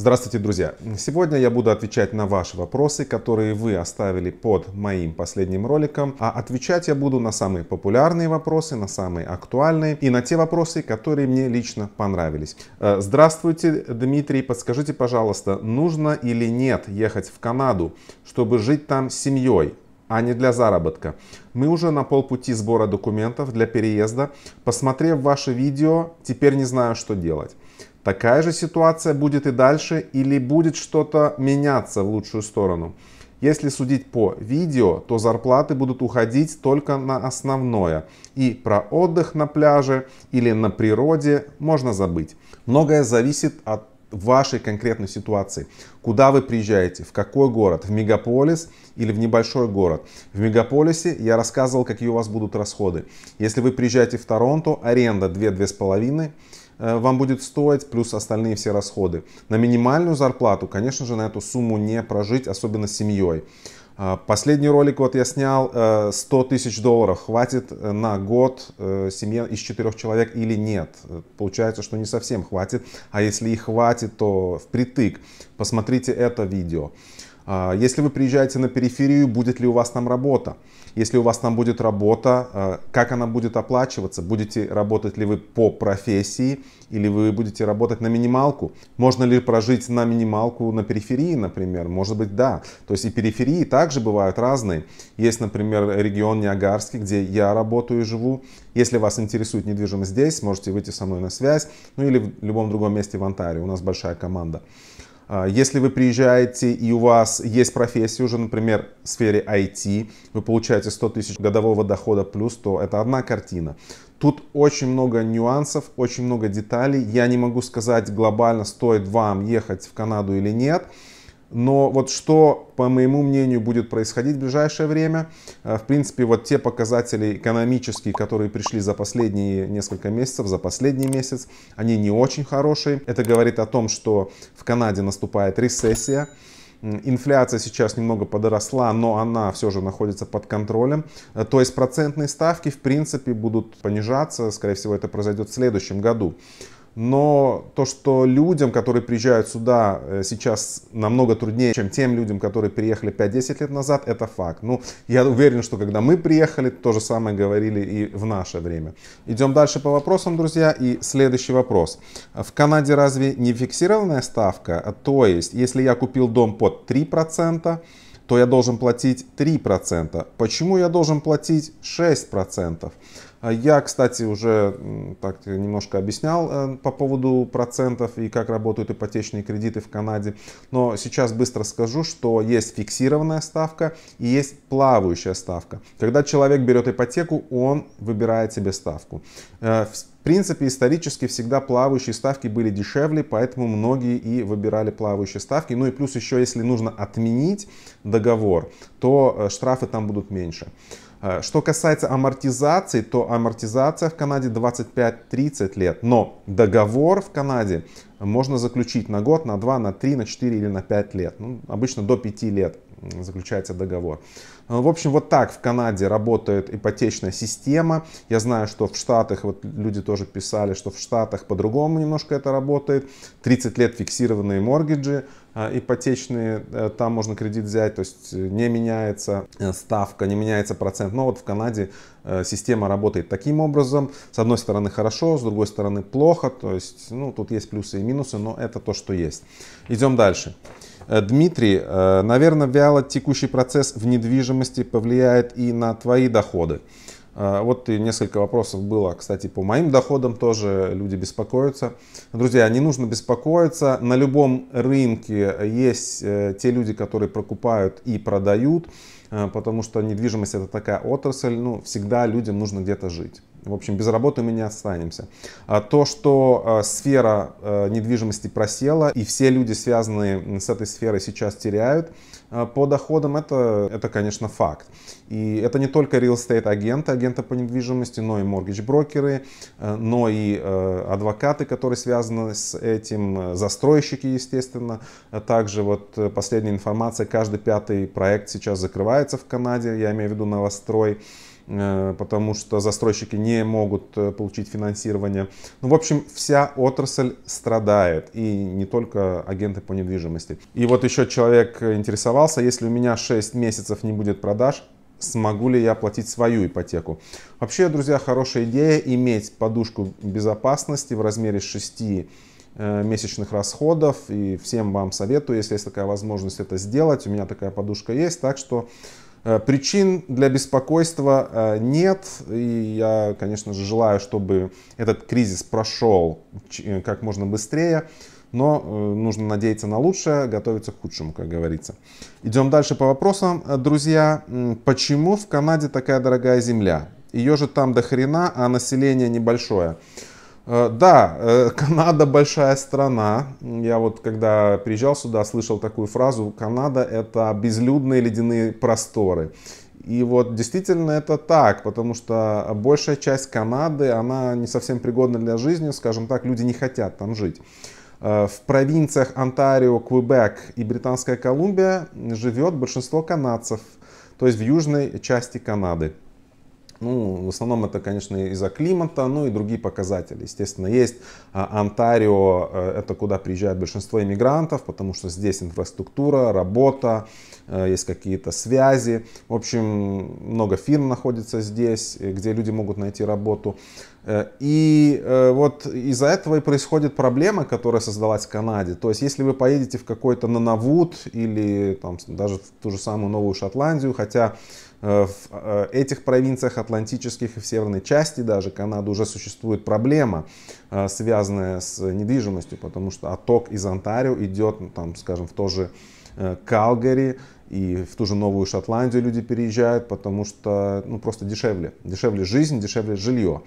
Здравствуйте, друзья! Сегодня я буду отвечать на ваши вопросы, которые вы оставили под моим последним роликом. А отвечать я буду на самые популярные вопросы, на самые актуальные и на те вопросы, которые мне лично понравились. Э, здравствуйте, Дмитрий! Подскажите, пожалуйста, нужно или нет ехать в Канаду, чтобы жить там с семьей? а не для заработка. Мы уже на полпути сбора документов для переезда. Посмотрев ваше видео, теперь не знаю, что делать. Такая же ситуация будет и дальше или будет что-то меняться в лучшую сторону? Если судить по видео, то зарплаты будут уходить только на основное. И про отдых на пляже или на природе можно забыть. Многое зависит от вашей конкретной ситуации. Куда вы приезжаете, в какой город, в мегаполис или в небольшой город. В мегаполисе я рассказывал, какие у вас будут расходы. Если вы приезжаете в Торонто, аренда 2-2,5 Э, вам будет стоить, плюс остальные все расходы. На минимальную зарплату, конечно же, на эту сумму не прожить, особенно с семьей. Э, последний ролик вот я снял, 100 э, тысяч долларов хватит на год семье из четырех человек или нет. Получается, что не совсем хватит, а если и хватит, то впритык. Посмотрите это видео. А, если вы приезжаете на периферию, будет ли у вас там работа? Если у вас там будет работа, а, как она будет оплачиваться? Будете работать ли вы по профессии или вы будете работать на минималку? Можно ли прожить на минималку на периферии, например? Может быть, да. То есть и периферии также бывают разные. Есть, например, регион Ниагарский, где я работаю и живу. Если вас интересует недвижимость здесь, можете выйти со мной на связь. Ну или в любом другом месте в Онтарио. У нас большая команда. А, если вы приезжаете и у вас есть профессия уже, например, в сфере IT, вы получаете 100 тысяч годового дохода плюс, то это одна картина. Тут очень много нюансов, очень много деталей. Я не могу сказать глобально, стоит вам ехать в Канаду или нет. Но вот что, по моему мнению, будет происходить в ближайшее время, э, в принципе, вот те показатели экономические, которые пришли за последние несколько месяцев, за последний месяц, они не очень хорошие. Это говорит о том, что в Канаде наступает рецессия. Инфляция сейчас немного подросла но она все же находится под контролем. Э, то есть процентные ставки, в принципе, будут понижаться. Скорее всего, это произойдет в следующем году но то, что людям, которые приезжают сюда, э, сейчас намного труднее, чем тем людям, которые приехали 5-10 лет назад, это факт. Ну, я уверен, что когда мы приехали, то же самое говорили и в наше время. Идем дальше по вопросам, друзья, и следующий вопрос. В Канаде разве не фиксированная ставка? То есть, если я купил дом под 3%, то я должен платить 3%. Почему я должен платить 6%? А я, кстати, уже так немножко объяснял э, по поводу процентов и как работают ипотечные кредиты в Канаде. Но сейчас быстро скажу, что есть фиксированная ставка и есть плавающая ставка. Когда человек берет ипотеку, он выбирает себе ставку. Э, в принципе, исторически всегда плавающие ставки были дешевле, поэтому многие и выбирали плавающие ставки. Ну и плюс еще, если нужно отменить договор, то э, штрафы там будут меньше. Э, что касается амортизации, то амортизация в Канаде 25-30 лет, но договор в Канаде можно заключить на год, на 2, на 3, на 4 или на 5 лет, ну, обычно до 5 лет. Заключается договор. Э, в общем, вот так в Канаде работает ипотечная система. Я знаю, что в Штатах, вот люди тоже писали, что в Штатах по-другому немножко это работает. 30 лет фиксированные моргиджи э, ипотечные, э, там можно кредит взять, то есть не меняется ставка, не меняется процент. Но вот в Канаде система работает таким образом. С одной стороны хорошо, с другой стороны плохо. То есть, ну, тут есть плюсы и минусы, но это то, что есть. Идем Дальше. Э, Дмитрий, э, наверное, вяло текущий процесс в недвижимости повлияет и на твои доходы. Э, вот и несколько вопросов было, кстати, по моим доходам тоже люди беспокоятся. Друзья, не нужно беспокоиться. На любом рынке есть те люди, которые прокупают и продают, потому что недвижимость это такая отрасль, ну, всегда людям нужно где-то жить. В общем, без работы мы не останемся. А то, что э, сфера э, недвижимости просела, и все люди, связанные с этой сферой, сейчас теряют э, по доходам, это, это конечно, факт. И это не только real estate агенты, агенты по недвижимости, но и mortgage брокеры, но и адвокаты, которые связаны с этим, застройщики, естественно. Также вот последняя информация, каждый пятый проект сейчас закрывается в Канаде, я имею в виду новострой. Э, потому что застройщики не могут э, получить финансирование. Ну, в общем, вся отрасль страдает, и не только агенты по недвижимости. И вот еще человек интересовался, если у меня 6 месяцев не будет продаж, смогу ли я платить свою ипотеку. Вообще, друзья, хорошая идея иметь подушку безопасности в размере 6 э, месячных расходов. И всем вам советую, если есть такая возможность это сделать. У меня такая подушка есть, так что Э, причин для беспокойства э, нет, и я, конечно же, желаю, чтобы этот кризис прошел э, как можно быстрее, но нужно надеяться на лучшее, готовиться к худшему, как говорится. Идем дальше по вопросам, друзья. Почему в Канаде такая дорогая земля? Ее же там до хрена, а население небольшое. Э, да, э, Канада большая страна. Я вот когда приезжал сюда, слышал такую фразу. Канада это безлюдные ледяные просторы. И вот действительно это так, потому что большая часть Канады, она не совсем пригодна для жизни, скажем так, люди не хотят там жить. Э, в провинциях Онтарио, Квебек и Британская Колумбия живет большинство канадцев, то есть в южной части Канады. Ну, в основном это, конечно, из-за климата, ну и другие показатели. Естественно, есть а, Онтарио, э, это куда приезжает большинство иммигрантов, потому что здесь инфраструктура, работа, э, есть какие-то связи. В общем, много фирм находится здесь, э, где люди могут найти работу. И вот из-за этого и происходит проблема, которая создалась в Канаде. То есть, если вы поедете в какой-то Нанавуд или там, даже в ту же самую Новую Шотландию, хотя Э, в э, этих провинциях атлантических и в северной части даже Канады уже существует проблема Э, связанная с недвижимостью, потому что отток из Онтарио идет, ну, там, скажем, в то же э, Калгари и в ту же Новую Шотландию люди переезжают, потому что ну, просто дешевле. Дешевле жизнь, дешевле жилье.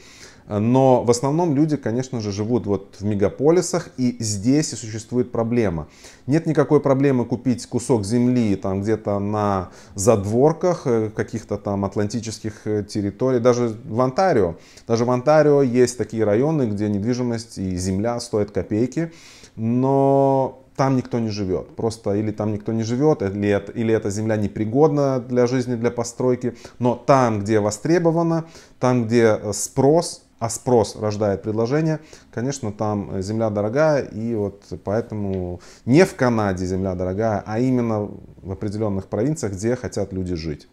Но в основном люди, конечно же, живут вот в мегаполисах, и здесь и существует проблема. Нет никакой проблемы купить кусок земли там где-то на задворках э, каких-то там атлантических территорий, даже в Онтарио. Даже в Онтарио есть такие районы, где недвижимость недвижимость, и земля стоит копейки, но там никто не живет. Просто или там никто не живет, или, это, или эта земля непригодна для жизни, для постройки. Но там, где востребована, там, где э, спрос, а спрос рождает предложение, конечно, там э, земля дорогая, и вот поэтому не в Канаде земля дорогая, а именно в определенных провинциях, где хотят люди жить.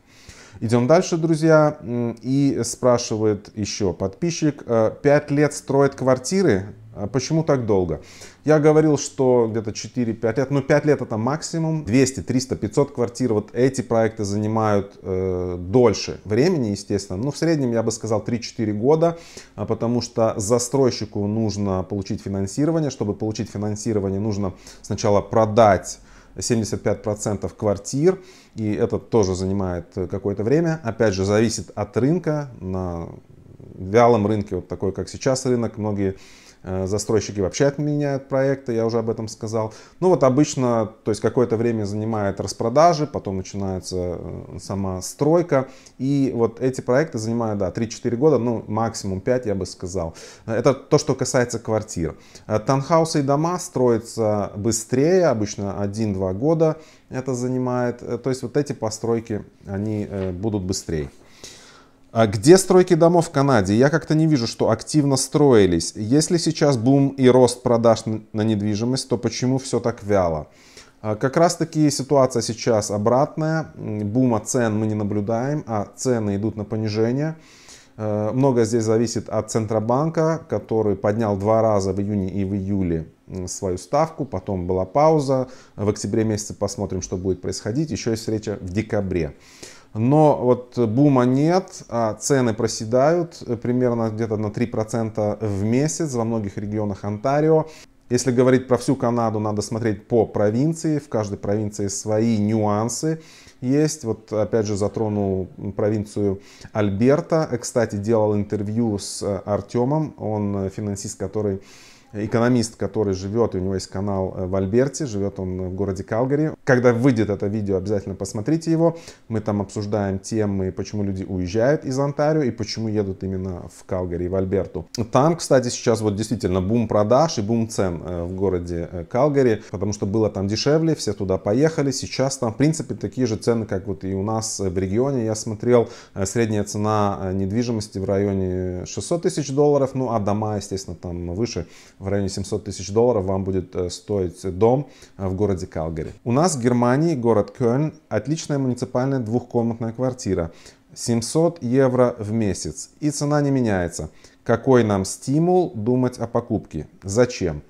Идем дальше, друзья. И спрашивает еще подписчик. Э, пять лет строит квартиры. А почему так долго? Я говорил, что где-то 4-5 лет, ну 5 лет это максимум, 200, 300, 500 квартир, вот эти проекты занимают э, дольше времени, естественно, Но ну, в среднем я бы сказал 3-4 года, а потому что застройщику нужно получить финансирование, чтобы получить финансирование нужно сначала продать 75% квартир, и это тоже занимает э, какое-то время. Опять же, зависит от рынка. На вялом рынке, вот такой, как сейчас рынок, многие Э, застройщики вообще отменяют проекты, я уже об этом сказал. Ну вот обычно, то есть какое-то время занимает распродажи, потом начинается э, сама стройка. И вот эти проекты занимают, да, 3-4 года, ну максимум 5, я бы сказал. Это то, что касается квартир. Э, танхаусы и дома строятся быстрее, обычно 1-2 года это занимает. То есть вот эти постройки, они будут быстрее. А где стройки домов в Канаде? Я как-то не вижу, что активно строились. Если сейчас бум и рост продаж на недвижимость, то почему все так вяло? А как раз таки ситуация сейчас обратная. Бума цен мы не наблюдаем, а цены идут на понижение. Э, Много здесь зависит от Центробанка, который поднял два раза в июне и в июле свою ставку, потом была пауза, в октябре месяце посмотрим, что будет происходить, еще есть встреча в декабре. Но вот бума нет, а цены проседают э, примерно где-то на 3% в месяц во многих регионах Онтарио. Если говорить про всю Канаду, надо смотреть по провинции. В каждой провинции свои нюансы есть. Вот опять же затронул провинцию Альберта. Кстати, делал интервью с э, Артемом. Он э, финансист, который экономист, который живет, у него есть канал э, в Альберте, живет он в городе Калгари. Когда выйдет это видео, обязательно посмотрите его. Мы там обсуждаем темы, почему люди уезжают из Онтарио и почему едут именно в Калгари, в Альберту. Там, кстати, сейчас вот действительно бум продаж и бум цен э, в городе э, Калгари, потому что было там дешевле, все туда поехали. Сейчас там, в принципе, такие же цены, как вот и у нас в регионе. Я смотрел, средняя цена недвижимости в районе 600 тысяч долларов, ну а дома, естественно, там выше в районе 700 тысяч долларов вам будет э, стоить дом э, в городе Калгари. У нас в Германии, город Кёльн, отличная муниципальная двухкомнатная квартира. 700 евро в месяц. И цена не меняется. Какой нам стимул думать о покупке? Зачем?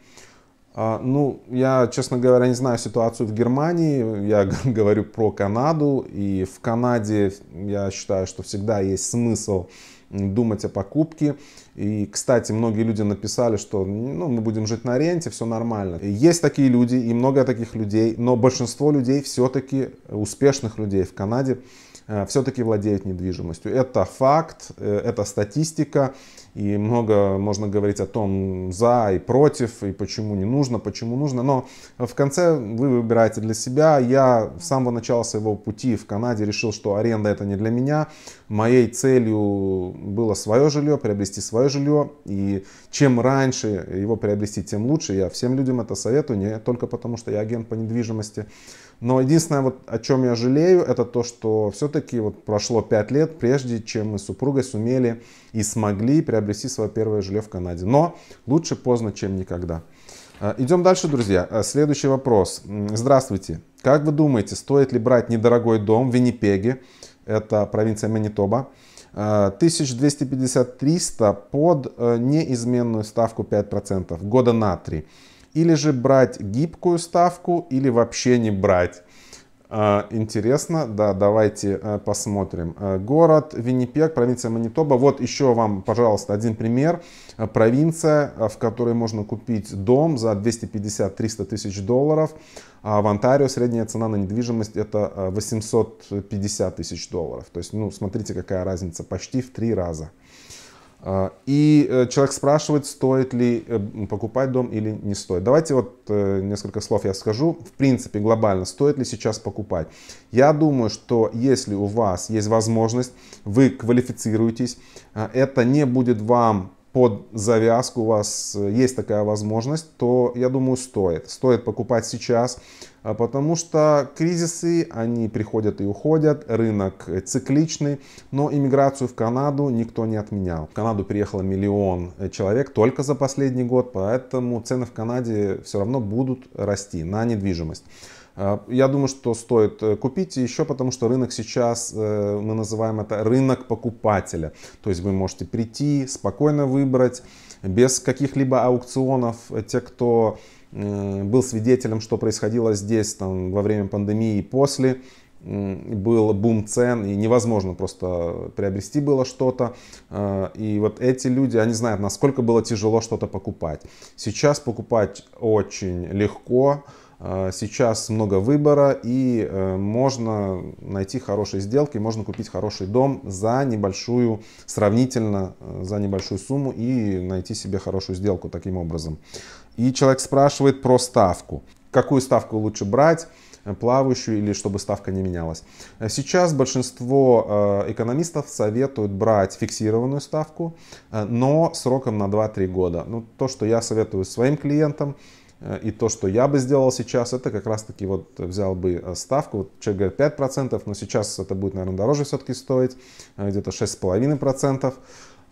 А, ну, я, честно говоря, не знаю ситуацию в Германии. Я говорю про Канаду. И в Канаде, я считаю, что всегда есть смысл думать о покупке. И, кстати, многие люди написали, что ну, мы будем жить на ренте, все нормально. Есть такие люди и много таких людей, но большинство людей все-таки, успешных людей в Канаде, э, все-таки владеют недвижимостью. Это факт, э, это статистика, и много можно говорить о том за и против, и почему не нужно, почему нужно, но в конце вы выбираете для себя. Я с самого начала своего пути в Канаде решил, что аренда это не для меня. Моей целью было свое жилье, приобрести свое жилье, и чем раньше его приобрести, тем лучше. Я всем людям это советую, не только потому, что я агент по недвижимости, но единственное, вот, о чем я жалею, это то, что все-таки вот прошло 5 лет, прежде чем мы с супругой сумели и смогли приобрести свое первое жилье в Канаде. Но лучше поздно, чем никогда. Э, Идем дальше, друзья. Э, следующий вопрос. Здравствуйте. Как вы думаете, стоит ли брать недорогой дом в Виннипеге? Это провинция Манитоба. Э, 1250-300 под неизменную ставку 5% года на 3 или же брать гибкую ставку, или вообще не брать. А, интересно, да, давайте э, посмотрим. Э, город Виннипек, провинция Манитоба. Вот еще вам, пожалуйста, один пример. Э, провинция, в которой можно купить дом за 250-300 тысяч долларов. А в Онтарио средняя цена на недвижимость это 850 тысяч долларов. То есть, ну, смотрите, какая разница, почти в три раза. А, и э, человек спрашивает, стоит ли э, покупать дом или не стоит. Давайте вот э, несколько слов я скажу. В принципе, глобально, стоит ли сейчас покупать. Я думаю, что если у вас есть возможность, вы квалифицируетесь, а, это не будет вам под завязку у вас э, есть такая возможность, то я думаю стоит. Стоит покупать сейчас, э, потому что кризисы, они приходят и уходят, рынок э, цикличный, но иммиграцию в Канаду никто не отменял. В Канаду приехало миллион человек только за последний год, поэтому цены в Канаде все равно будут расти на недвижимость. А, я думаю, что стоит э, купить еще потому, что рынок сейчас, э, мы называем это рынок покупателя. То есть вы можете прийти, спокойно выбрать, без каких-либо аукционов. Те, кто был свидетелем, что происходило здесь там, во время пандемии и после, был бум цен, и невозможно просто приобрести было что-то. А, и вот эти люди, они знают, насколько было тяжело что-то покупать. Сейчас покупать очень легко, Э, сейчас много выбора и э, можно найти хорошие сделки, можно купить хороший дом за небольшую, сравнительно э, за небольшую сумму и найти себе хорошую сделку таким образом. И человек спрашивает про ставку. Какую ставку лучше брать? плавающую или чтобы ставка не менялась. Сейчас большинство экономистов советуют брать фиксированную ставку, но сроком на 2-3 года. Ну, то, что я советую своим клиентам, Э, и то, что я бы сделал сейчас, это как раз-таки вот взял бы э, ставку. Вот человек говорит 5%, но сейчас это будет, наверное, дороже все-таки стоить, э, где-то 6,5%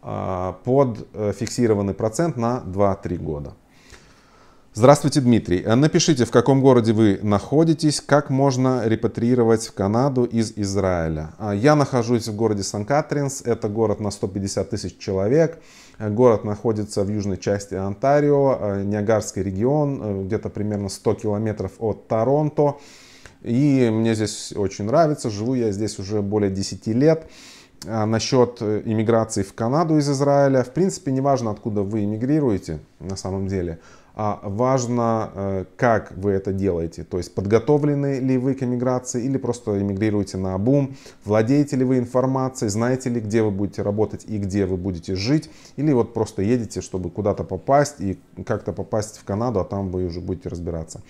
а, под фиксированный процент на 2-3 года. Здравствуйте, Дмитрий. Напишите, в каком городе вы находитесь, как можно репатриировать в Канаду из Израиля. Я нахожусь в городе Сан-Катринс, это город на 150 тысяч человек. Город находится в южной части Онтарио, э, Ниагарский регион, э, где-то примерно 100 километров от Торонто. И мне здесь очень нравится, живу я здесь уже более 10 лет. А насчет э, иммиграции в Канаду из Израиля, в принципе, неважно, откуда вы иммигрируете, на самом деле, а важно, э, как вы это делаете. То есть подготовлены ли вы к эмиграции или просто эмигрируете на обум, владеете ли вы информацией, знаете ли, где вы будете работать и где вы будете жить, или вот просто едете, чтобы куда-то попасть и как-то попасть в Канаду, а там вы уже будете разбираться.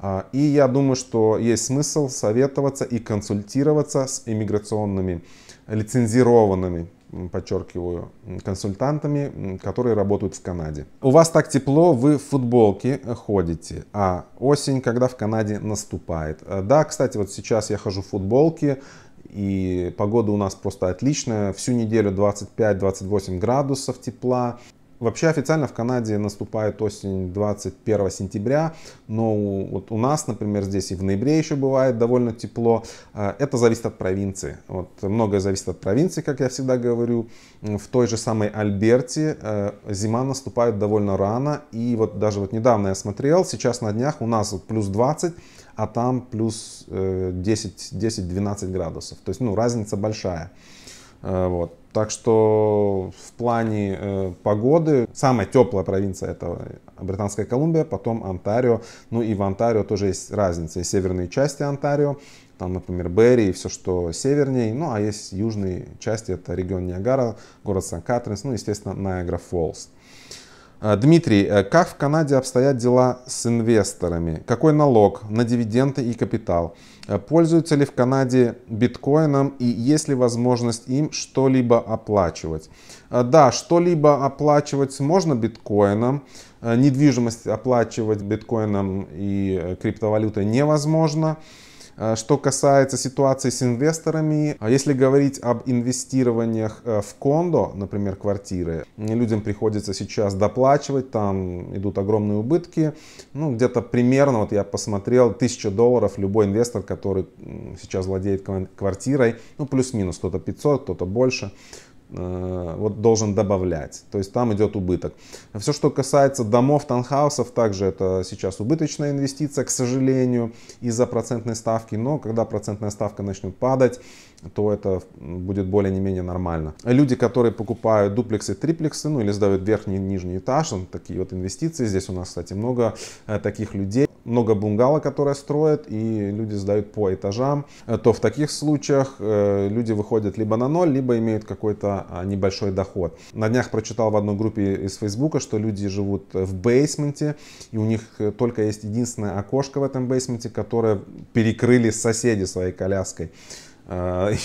А, и я думаю, что есть смысл советоваться и консультироваться с иммиграционными лицензированными, подчеркиваю, консультантами, которые работают в Канаде. У вас так тепло, вы в футболке э, ходите, а осень, когда в Канаде наступает. Э, да, кстати, вот сейчас я хожу в футболке, и погода у нас просто отличная. Всю неделю 25-28 градусов тепла. Вообще официально в Канаде наступает осень 21 сентября, но вот у нас, например, здесь и в ноябре еще бывает довольно тепло. Э, это зависит от провинции. Вот многое зависит от провинции, как я всегда говорю. В той же самой Альберте э, зима наступает довольно рано. И вот даже вот недавно я смотрел, сейчас на днях у нас вот плюс 20, а там плюс 10-12 э, градусов. То есть ну, разница большая. Э, вот. Так что в плане э, погоды самая теплая провинция это э, Британская Колумбия, потом Онтарио. Ну и в Онтарио тоже есть разница. Есть северные части Онтарио, там, например, Берри и все, что севернее. Ну а есть южные части, это регион Ниагара, город Сан-Катринс, ну естественно, Найагара фолс а, Дмитрий, э, как в Канаде обстоят дела с инвесторами? Какой налог на дивиденды и капитал? Э, пользуются ли в Канаде биткоином и есть ли возможность им что-либо оплачивать? Э, да, что-либо оплачивать можно биткоином. Недвижимость оплачивать биткоином и криптовалютой невозможно. Э, что касается ситуации с инвесторами, э, если говорить об инвестированиях э, в кондо, например, квартиры, людям приходится сейчас доплачивать, там идут огромные убытки. Ну, где-то примерно, вот я посмотрел, 1000 долларов любой инвестор, который сейчас владеет квартирой, ну, плюс-минус, кто-то 500, кто-то больше. Э, вот должен добавлять. То есть там идет убыток. Все, что касается домов, танхаусов, также это сейчас убыточная инвестиция, к сожалению, из-за процентной ставки. Но когда процентная ставка начнет падать, то это будет более не менее нормально. Люди, которые покупают дуплексы, триплексы, ну или сдают верхний и нижний этаж, ну, такие вот инвестиции. Здесь у нас, кстати, много э, таких людей много бунгало, которые строят, и люди сдают по этажам, э, то в таких случаях э, люди выходят либо на ноль, либо имеют какой-то а, небольшой доход. На днях прочитал в одной группе из Фейсбука, что люди живут в бейсменте, и у них только есть единственное окошко в этом бейсменте, которое перекрыли соседи своей коляской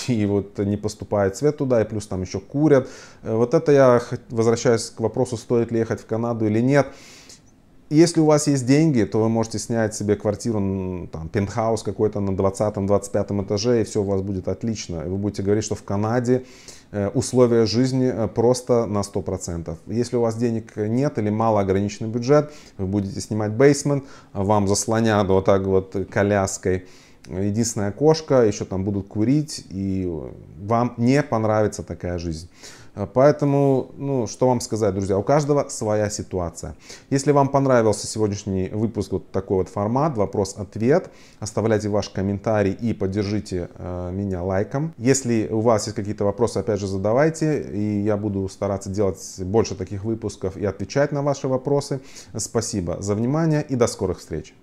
и вот не поступает свет туда, и плюс там еще курят. Вот это я возвращаюсь к вопросу, стоит ли ехать в Канаду или нет. Если у вас есть деньги, то вы можете снять себе квартиру, там, пентхаус какой-то на 20-25 этаже, и все у вас будет отлично. И вы будете говорить, что в Канаде э, условия жизни э, просто на 100%. Если у вас денег нет или мало ограниченный бюджет, вы будете снимать бейсмент, а вам заслонят вот так вот коляской единственная кошка, еще там будут курить, и вам не понравится такая жизнь. Э, поэтому, ну, что вам сказать, друзья, у каждого своя ситуация. Если вам понравился сегодняшний выпуск, вот такой вот формат, вопрос-ответ, оставляйте ваш комментарий и поддержите э, меня лайком. Если у вас есть какие-то вопросы, опять же, задавайте, и я буду стараться делать больше таких выпусков и отвечать на ваши вопросы. Спасибо за внимание и до скорых встреч.